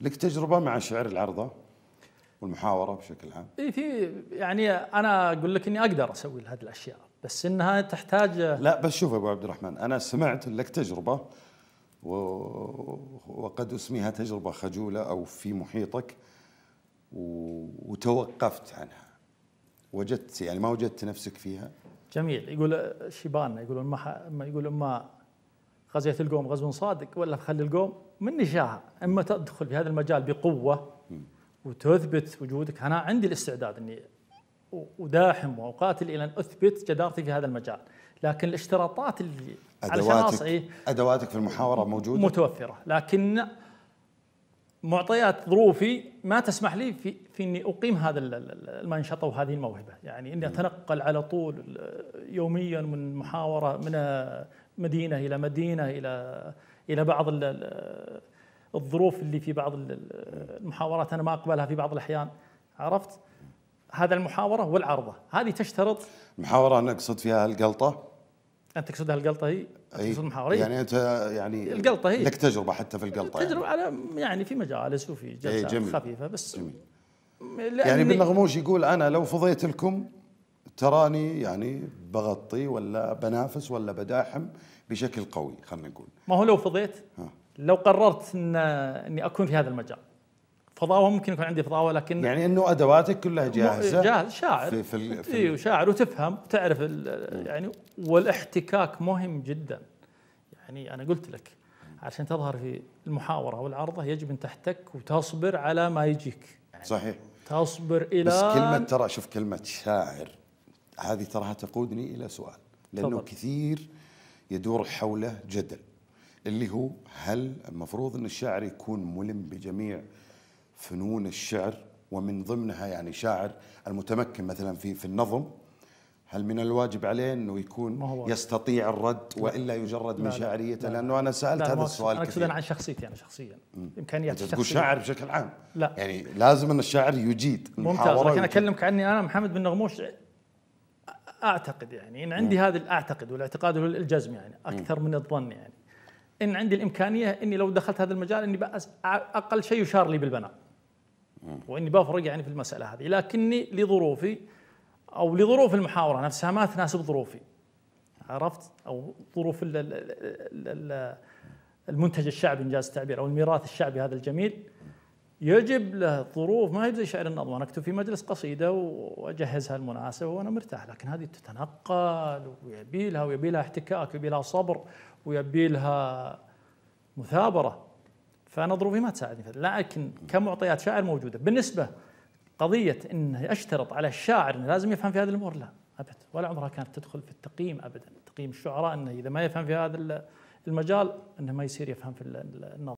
لك تجربه مع شعر العرضه والمحاوره بشكل عام؟ اي في يعني انا اقول لك اني اقدر اسوي هذه الاشياء بس انها تحتاج لا بس شوف يا ابو عبد الرحمن انا سمعت لك تجربه و... وقد اسميها تجربه خجوله او في محيطك و... وتوقفت عنها وجدت يعني ما وجدت نفسك فيها جميل يقول شيبان يقولون ما يقولون ما غزيت القوم غزو صادق ولا خلي القوم من نشاها اما تدخل في هذا المجال بقوه وتثبت وجودك انا عندي الاستعداد اني وداحم واقاتل الى ان اثبت جدارتي في هذا المجال لكن الاشتراطات اللي ادواتك إيه، ادواتك في المحاوره موجوده متوفره لكن معطيات ظروفي ما تسمح لي في, في اني اقيم هذا المنشط وهذه الموهبه، يعني اني اتنقل على طول آه، يوميا من محاوره من آه، مدينه الى مدينه الى الى بعض الظروف اللي في بعض المحاورات انا ما اقبلها في بعض الاحيان عرفت؟ هذا المحاوره والعرضة هذه تشترط محاوره نقصد فيها القلطه انت تقصد هالقلطة هي؟ تقصد هي؟ يعني انت يعني القلطه هي لك تجربه حتى في القلطه يعني. تجربه يعني. على يعني في مجالس وفي جلسات خفيفه بس جميل يعني بالنغموش يقول انا لو فضيت لكم تراني يعني بغطي ولا بنافس ولا بداحم بشكل قوي خلينا نقول ما هو لو فضيت ها. لو قررت ان اني اكون في هذا المجال فضاوه ممكن يكون عندي فضاوه لكن يعني انه ادواتك كلها جاهزه جاهز شاعر في, في, في إيوه، شاعر وتفهم وتعرف يعني والاحتكاك مهم جدا يعني انا قلت لك عشان تظهر في المحاوره والعرضه يجب ان تحتك وتصبر على ما يجيك يعني صحيح تصبر الى بس كلمه ترى شوف كلمه شاعر هذه تراها تقودني إلى سؤال لأنه طبعا. كثير يدور حوله جدل اللي هو هل المفروض أن الشاعر يكون ملم بجميع فنون الشعر ومن ضمنها يعني شاعر المتمكن مثلا في في النظم هل من الواجب عليه انه يكون ما هو يستطيع الرد والا يجرد من لا شاعريته لا لانه انا سالت لا هذا السؤال انا اقصد عن شخصيتي انا شخصيا يعني امكانياتي الشخصيه تقول شاعر بشكل عام لا يعني لازم ان الشاعر يجيد ممتاز لكن اكلمك عني انا محمد بن نغموش اعتقد يعني ان عندي نعم. هذا الاعتقد والاعتقاد هو الجزم يعني اكثر من الظن يعني ان عندي الامكانيه اني لو دخلت هذا المجال اني اقل شيء يشار لي بالبناء نعم. واني بفرق يعني في المساله هذه لكني لظروفي او لظروف المحاوره نفسها ما تناسب ظروفي عرفت او ظروف المنتج الشعبي انجاز التعبير او الميراث الشعبي هذا الجميل يجب له ظروف ما هي زي شعر النظم انا اكتب في مجلس قصيده واجهزها المناسبه وانا مرتاح لكن هذه تتنقل ويبي لها ويبي لها احتكاك ويبي لها صبر ويبي لها مثابره فانا ظروفي ما تساعدني لكن كمعطيات شاعر موجوده بالنسبه قضيه أن اشترط على الشاعر انه لازم يفهم في هذه الامور لا ابد ولا عمرها كانت تدخل في التقييم ابدا تقييم الشعراء انه اذا ما يفهم في هذا المجال انه ما يصير يفهم في النظم